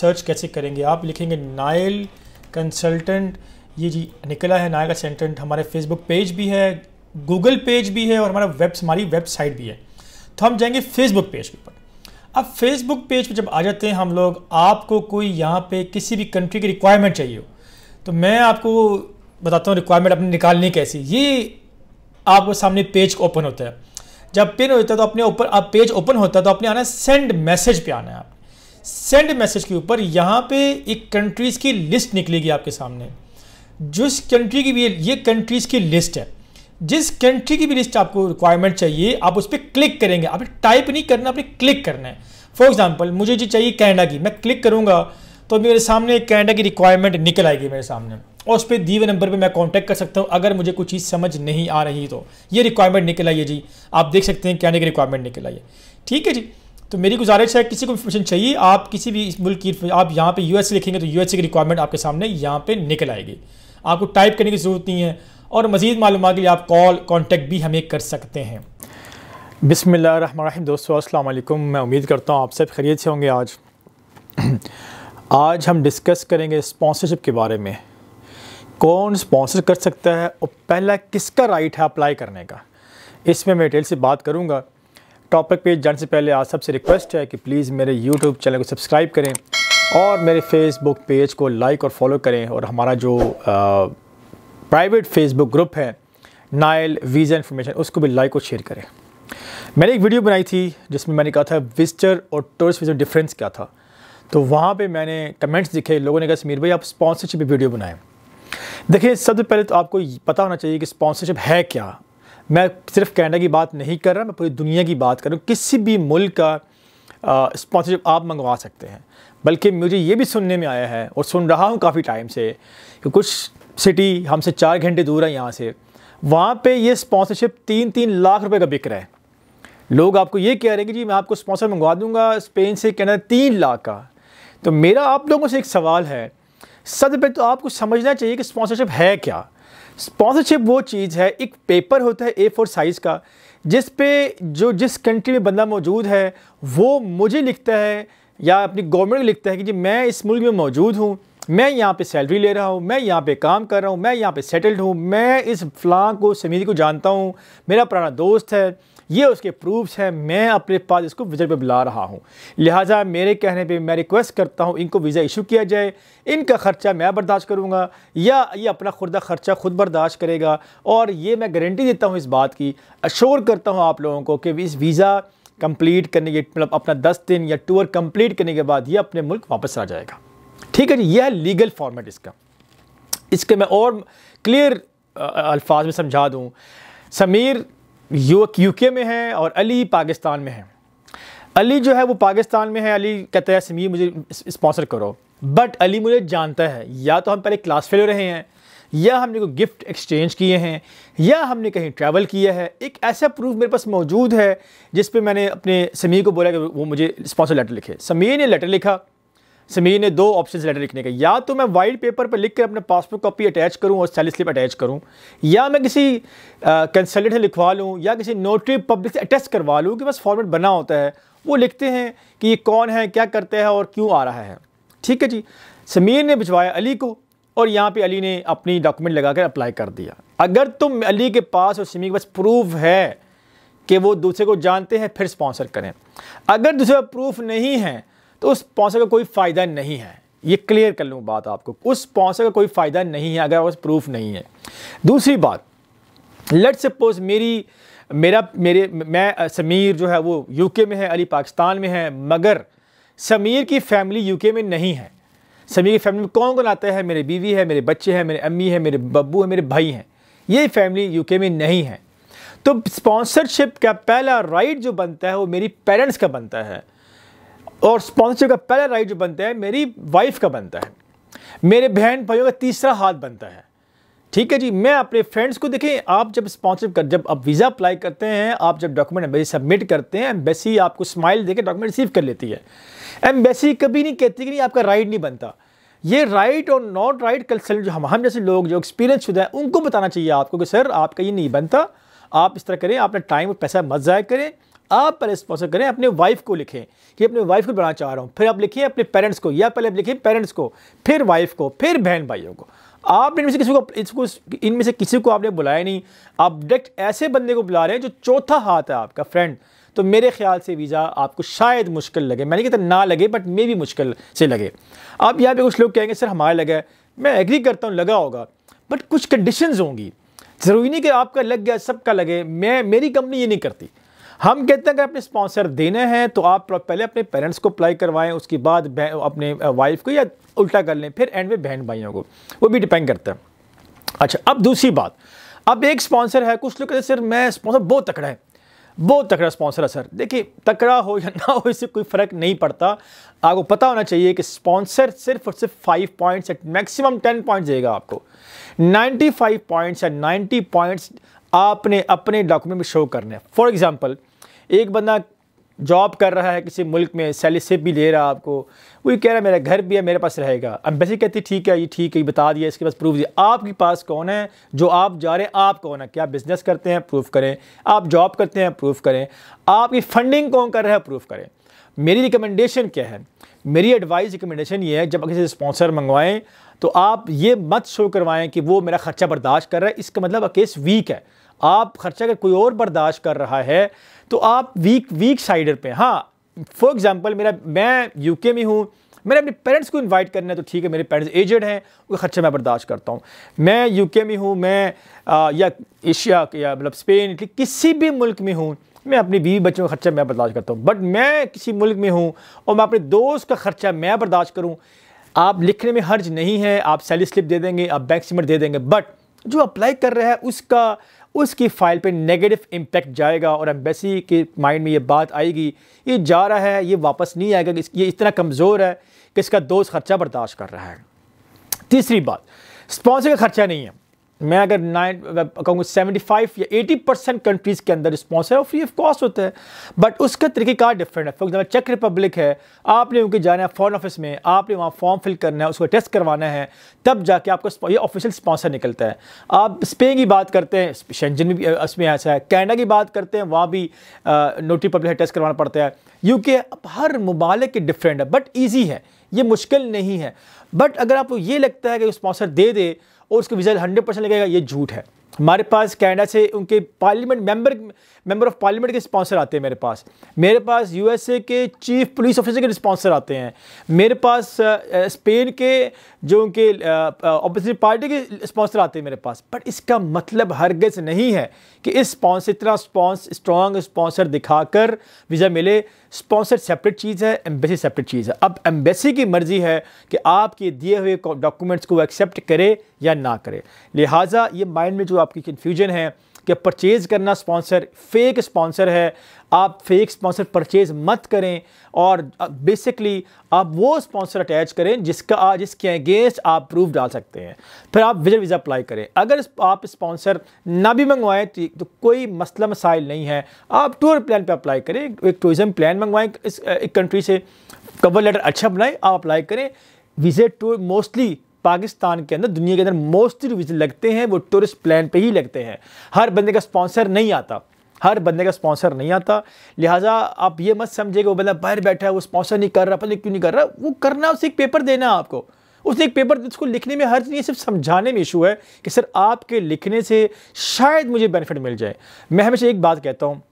search कैसे करेंगे आप लिखेंगे नायल कंसल्टेंट ये जी निकला है नायल कंसल्टेंट हमारे फेसबुक पेज भी है गूगल पेज भी है और हमारा वेब हमारी वेबसाइट भी है तो हम जाएंगे फेसबुक पेज के ऊपर अब फेसबुक पेज पर जब आ जाते हैं हम लोग आपको कोई यहाँ पे किसी भी कंट्री की रिक्वायरमेंट चाहिए हो तो मैं आपको बताता हूँ रिक्वायरमेंट अपनी निकालनी कैसी ये आपके सामने पेज ओपन होता है जब पेन होता है तो अपने ऊपर आप पेज ओपन होता है तो अपने आना है सेंड मैसेज पे आना है आप सेंड मैसेज के ऊपर यहाँ पे एक कंट्रीज़ की लिस्ट निकलेगी आपके सामने जिस कंट्री की भी ये कंट्रीज़ की लिस्ट है जिस कंट्री की भी लिस्ट आपको रिक्वायरमेंट चाहिए आप उस पर क्लिक करेंगे आपने टाइप नहीं करना आपने क्लिक करना है फॉर एग्जाम्पल मुझे जो चाहिए कैनेडा की मैं क्लिक करूँगा तो मेरे सामने कैनेडा की रिक्वायरमेंट निकल आएगी मेरे सामने और उस पर दिए हुए नंबर पे मैं कांटेक्ट कर सकता हूँ अगर मुझे कुछ चीज़ समझ नहीं आ रही तो ये रिक्वायरमेंट निकल आई है जी आप देख सकते हैं कैनेडा की रिक्वायरमेंट निकल आई है ठीक है जी तो मेरी गुजारिश है किसी को इन्फॉर्मेशन चाहिए आप किसी भी इस मुल्क की आप यहाँ पे यूएस लिखेंगे तो यूएस की रिक्वायरमेंट आपके सामने यहाँ पे निकल आएगी आपको टाइप करने की ज़रूरत नहीं है और मज़ीद मालूम के लिए आप कॉल कॉन्टेक्ट भी हमें कर सकते हैं बिसमिल्ल दोस्तों असलम मैं उम्मीद करता हूँ आप सब खरीद से होंगे आज आज हम डिस्कस करेंगे स्पॉन्सरशिप के बारे में कौन स्पॉन्सर कर सकता है और पहला किसका राइट है अप्लाई करने का इसमें मैं डिटेल से बात करूँगा टॉपिक पे जाने से पहले आज सबसे रिक्वेस्ट है कि प्लीज़ मेरे यूट्यूब चैनल को सब्सक्राइब करें और मेरे फेसबुक पेज को लाइक और फॉलो करें और हमारा जो प्राइवेट फेसबुक ग्रुप है नाइल वीज़ा इन्फॉर्मेशन उसको भी लाइक और शेयर करें मैंने एक वीडियो बनाई थी जिसमें मैंने कहा था विजिटर और टूरिस्ट विजिटर डिफरेंस क्या था तो वहाँ पे मैंने कमेंट्स दिखे लोगों ने कहा समीर भाई आप स्पॉन्सरशिप वीडियो बनाएं देखिए सबसे पहले तो आपको पता होना चाहिए कि स्पॉन्सरशिप है क्या मैं सिर्फ कैनेडा की बात नहीं कर रहा मैं पूरी दुनिया की बात कर रहा हूँ किसी भी मुल्क का स्पॉन्सरशिप आप मंगवा सकते हैं बल्कि मुझे ये भी सुनने में आया है और सुन रहा हूँ काफ़ी टाइम से कि कुछ सिटी हमसे चार घंटे दूर है यहाँ से वहाँ पे ये स्पॉन्सरशिप तीन तीन लाख रुपए का बिक रहा है लोग आपको ये कह रहे हैं कि जी मैं आपको स्पॉन्सर मंगवा दूंगा स्पेन से कैनेडा तीन लाख का तो मेरा आप लोगों से एक सवाल है सबसे पहले तो आपको समझना चाहिए कि स्पॉन्सरशिप है क्या स्पॉन्सरशिप वो चीज़ है एक पेपर होता है ए फोर साइज़ का जिस पे जो जिस कंट्री में बंदा मौजूद है वो मुझे लिखता है या अपनी गवर्नमेंट लिखता है कि जी मैं इस मुल्क में मौजूद हूँ मैं यहाँ पे सैलरी ले रहा हूँ मैं यहाँ पे काम कर रहा हूँ मैं यहाँ पे सेटल्ड हूँ मैं इस फ्लां को समीर को जानता हूँ मेरा पुराना दोस्त है ये उसके प्रूफ्स हैं मैं अपने पास इसको वीज़ा पे बुला रहा हूँ लिहाजा मेरे कहने पे मैं रिक्वेस्ट करता हूँ इनको वीज़ा इशू किया जाए इनका ख़र्चा मैं बर्दाश्त करूँगा या ये अपना खुर्दा ख़र्चा खुद बर्दाश्त करेगा और ये मैं गारंटी देता हूँ इस बात की अशोर करता हूँ आप लोगों को कि इस वीज़ा कंप्लीट करने के मतलब अपना दस दिन या टूर कंप्लीट करने के बाद ये अपने मुल्क वापस आ जाएगा ठीक है जी यह है लीगल फॉर्मेट इसका इसके मैं और क्लियर अल्फाज में समझा दूँ समीर यू के में है और अली पाकिस्तान में है अली जो है वो पाकिस्तान में है अली कहते हैं समीर मुझे स्पॉन्सर करो बट अली मुझे जानता है या तो हम पहले क्लास फेलो रहे हैं या हमने कोई गिफ्ट एक्सचेंज किए हैं या हमने कहीं ट्रैवल किया है एक ऐसा प्रूफ मेरे पास मौजूद है जिस पे मैंने अपने समीर को बोला कि वो मुझे स्पॉन्सर लेटर लिखे समीर ने लेटर लिखा समीर ने दो ऑप्शन लेटर लिखने का या तो मैं वाइट पेपर पर लिख कर अपने पासबुक कॉपी अटैच करूँ और सैलरी स्लिप अटैच करूँ या मैं किसी कंसल्टेंट से लिखवा लूँ या किसी नोटरी पब्लिक से अटैच करवा लूँ कि बस फॉर्मेट बना होता है वो लिखते हैं कि ये कौन है क्या करते हैं और क्यों आ रहा है ठीक है जी समीर ने भिजवाया अली को और यहाँ पर अली ने अपनी डॉक्यूमेंट लगा अप्लाई कर दिया अगर तुम अली के पास और समीर के पास प्रूफ है कि वो दूसरे को जानते हैं फिर स्पॉन्सर करें अगर दूसरे प्रूफ नहीं है तो उस पौसे का कोई फ़ायदा नहीं है ये क्लियर कर लूँ बात आपको उस पौसे का कोई फ़ायदा नहीं है अगर उस प्रूफ नहीं है दूसरी बात लेट सपोज मेरी मेरा मेरे मैं समीर जो है वो यूके में है अली पाकिस्तान में है मगर समीर की फैमिली यूके में नहीं है समीर की फैमिली में कौन कौन आता है मेरे बीवी है मेरे बच्चे हैं मेरे अम्मी है मेरे बब्बू है मेरे भाई हैं ये फैमिली यूके में नहीं है तो स्पॉन्सरशिप का पहला राइट जो बनता है वो मेरी पेरेंट्स का बनता है और स्पॉन्सरशिप का पहला राइट जो बनता है मेरी वाइफ का बनता है मेरे बहन भाइयों का तीसरा हाथ बनता है ठीक है जी मैं अपने फ्रेंड्स को देखें आप जब स्पॉन्सरशिप कर जब आप वीज़ा अप्लाई करते हैं आप जब डॉक्यूमेंट एम्बेसी सबमिट करते हैं एम्बेसी आपको स्माइल देकर डॉक्यूमेंट रिसीव कर लेती है एम्बेसी कभी नहीं कहती कि नहीं आपका राइट नहीं बनता ये राइट और नॉट राइट कंसल्ट जो हम हम जैसे लोग जो एक्सपीरियंस शुदा हैं उनको बताना चाहिए आपको कि सर आपका ये नहीं बनता आप इस तरह करें आपने टाइम और पैसा मत ज़ाय करें आप पहले स्पॉन्सर करें अपने वाइफ को लिखें कि अपने वाइफ को बनाना चाह रहा हूँ फिर आप लिखिए अपने पेरेंट्स को या पहले आप लिखिए पेरेंट्स को फिर वाइफ को फिर बहन भाइयों को आप इनमें से किसी को इसको इनमें से किसी को आपने बुलाया नहीं आप डायरेक्ट ऐसे बंदे को बुला रहे हैं जो चौथा हाथ है आपका फ्रेंड तो मेरे ख्याल से वीज़ा आपको शायद मुश्किल लगे मैंने कहता ना लगे बट मे भी मुश्किल से लगे आप यहाँ पे कुछ लोग कहेंगे सर हमारा लगा है मैं एग्री करता हूँ लगा होगा बट कुछ कंडीशंस होंगी ज़रूरी नहीं कि आपका लग गया सबका लगे मैं मेरी कंपनी ये नहीं करती हम कहते हैं अगर अपने स्पॉन्सर देने हैं तो आप पहले अपने पेरेंट्स को अप्लाई करवाएं उसके बाद अपने वाइफ को या उल्टा कर लें फिर एंड में बहन भाइयों को वो भी डिपेंड करता है अच्छा अब दूसरी बात अब एक स्पॉन्सर है कुछ लोग कहते हैं सर मैं स्पॉन्सर बहुत तकड़ा है बहुत तकड़ा स्पॉन्सर है सर देखिए तकड़ा हो या ना हो इससे कोई फ़र्क नहीं पड़ता आपको पता होना चाहिए कि स्पॉन्सर सिर्फ और सिर्फ five points maximum ten points देगा आपको नाइन्टी फाइव पॉइंट्स या नाइन्टी पॉइंट्स आपने अपने डॉक्यूमेंट में शो करने हैं फॉर एग्ज़ाम्पल एक बंदा जॉब कर रहा है किसी मुल्क में सेलिसिप भी ले रहा है आपको वही कह रहा है मेरा घर भी है मेरे पास रहेगा अब वैसे कहती ठीक है ये ठीक है ये बता दिया इसके पास प्रूफ दिया आपके पास कौन है जो आप जा रहे हैं आप कौन है क्या बिज़नेस करते हैं प्रूफ करें आप जॉब करते हैं प्रूफ करें आपकी फंडिंग कौन कर रहा है प्रूफ करें मेरी रिकमेंडेशन क्या है मेरी एडवाइस रिकमेंडेशन ये है जब किसी स्पॉन्सर मंगवाएं तो आप ये मत शो करवाएं कि वो मेरा खर्चा बर्दाश्त कर रहा है इसका मतलब केस वीक है आप खर्चा अगर कोई और बर्दाश्त कर रहा है तो आप वीक वीक साइडर पे हाँ फॉर एग्ज़ाम्पल मेरा मैं यूके में हूँ मैंने अपने पेरेंट्स को इनवाइट करना है तो ठीक है मेरे पेरेंट्स एजेड हैं वो खर्चा मैं बर्दाश्त करता हूँ मैं यूके में हूँ मैं आ, या एशिया या मतलब स्पेन इटली किसी भी मुल्क में हूँ मैं अपनी बीवी बच्चों का खर्चा मैं बर्दाश्त करता हूँ बट मैं किसी मुल्क में हूँ और मैं अपने दोस्त का खर्चा मैं बर्दाश्त करूँ आप लिखने में हर्ज नहीं है आप सैली स्लिप दे देंगे आप बैंक सीमेंट दे देंगे बट जो अप्लाई कर रहा है उसका उसकी फ़ाइल पे नेगेटिव इम्पैक्ट जाएगा और एम्बेसी के माइंड में ये बात आएगी ये जा रहा है ये वापस नहीं आएगा ये इतना कमज़ोर है कि इसका दोस्त ख़र्चा बर्दाश्त कर रहा है तीसरी बात स्पॉन्सर का ख़र्चा नहीं है मैं अगर नाइन कहूँगा सेवेंटी फाइव या एटी परसेंट कंट्रीज़ के अंदर रिस्पॉन्स है और फ्री ऑफ कॉस्ट होता है बट उसका तरीक़ेकार डिफरेंट है फॉर एग्जाम्पल चेक रिपब्लिक है आपने उनके जाना है फॉरन ऑफिस में आपने वहाँ फॉर्म फिल करना है उसको टेस्ट करवाना है तब जाके आपको ये ऑफिशियल स्पॉन्सर निकलता है आप स्पेन की बात करते हैं शेंजन भी उसमें ऐसा है कैनेडा की बात करते हैं वहाँ भी नोटरी पब्लिक टेस्ट करवाना पड़ता है यूके हर ममालिक डिफरेंट है बट ईजी है ये मुश्किल नहीं है बट अगर आपको ये लगता है कि स्पॉन्सर दे दे और उसका विजल हंड्रेड परसेंट लगेगा ये झूठ है हमारे पास कैनेडा से उनके parliament member member of parliament के स्पॉन्सर आते हैं मेरे पास मेरे पास यूएसए के चीफ पुलिस ऑफिसर के स्पॉन्सर आते हैं मेरे पास स्पेन के जो उनके ऑपोजिट पार्टी के स्पॉन्सर आते हैं मेरे पास बट इसका मतलब हरगज नहीं है कि इस स्पॉन्सर इतना स्पॉन्स स्ट्रॉन्ग स्पॉन्सर दिखाकर वीज़ा मिले स्पॉन्सर सेपरेट चीज़ है एम्बेसी सेपरेट चीज़ है अब एम्बेसी की मर्ज़ी है कि आपके दिए हुए डॉक्यूमेंट्स को एक्सेप्ट करे या ना करे लिहाजा ये माइंड में जो आपकी कन्फ्यूजन है कि परचेज़ करना स्पॉन्सर फेक स्पॉन्सर है आप फेक स्पॉन्सर परचेज़ मत करें और बेसिकली आप वो स्पॉन्सर अटैच करें जिसका जिसके अगेंस्ट आप प्रूफ डाल सकते हैं फिर आप विजर वीज़ा अप्लाई करें अगर आप स्पॉन्सर ना भी मंगवाएं तो, तो कोई मसला मसाइल नहीं है आप टूर प्लान पे अप्लाई करें एक टूरिज़म प्लान मंगवाएं इस एक कंट्री से कवर लेटर अच्छा बनाएं आप अप्लाई करें विजिट टूर मोस्टली पाकिस्तान के अंदर दुनिया के अंदर मोस्टली रिव्यूज लगते हैं वो टूरिस्ट प्लान पे ही लगते हैं हर बंदे का स्पॉन्सर नहीं आता हर बंदे का स्पॉन्सर नहीं आता लिहाजा आप ये मत समझे कि वो बंदा बाहर बैठा है वो स्पॉन्सर नहीं कर रहा पता क्यों नहीं कर रहा वो करना उसे एक पेपर देना है आपको उसने एक पेपर उसको लिखने में हर चीज़ सिर्फ समझाने में इशू है कि सर आपके लिखने से शायद मुझे बेनिफिट मिल जाए मैं हमेशा एक बात कहता हूँ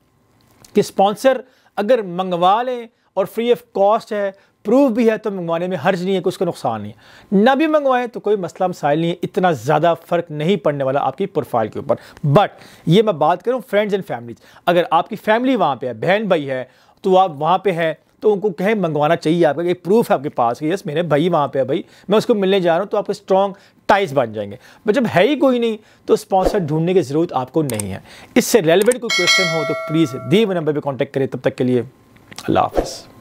कि स्पॉन्सर अगर मंगवा लें और फ्री ऑफ कॉस्ट है प्रूफ भी है तो मंगवाने में हर्ज नहीं है कुछ का नुकसान नहीं है ना भी मंगवाएं तो कोई मसला मसाइल नहीं है इतना ज़्यादा फ़र्क नहीं पड़ने वाला आपकी प्रोफाइल के ऊपर बट ये मैं बात करूँ फ्रेंड्स एंड फैमिलीज अगर आपकी फैमिली वहाँ पर है बहन भाई है तो आप वहाँ पर है तो उनको कहें मंगवाना चाहिए आपका एक प्रूफ है आपके पास कि यस मेरे भाई वहाँ पे है भाई मैं उसको मिलने जा रहा हूँ तो आपके स्ट्रॉन्ग टाइज बन जाएंगे बट जब है ही कोई नहीं तो स्पॉन्सर ढूंढने की ज़रूरत आपको नहीं है इससे रेलिवेंट कोई क्वेश्चन हो तो प्लीज़ दिए नंबर पर कॉन्टेक्ट करें तब तक के लिए अल्लाह हाफ़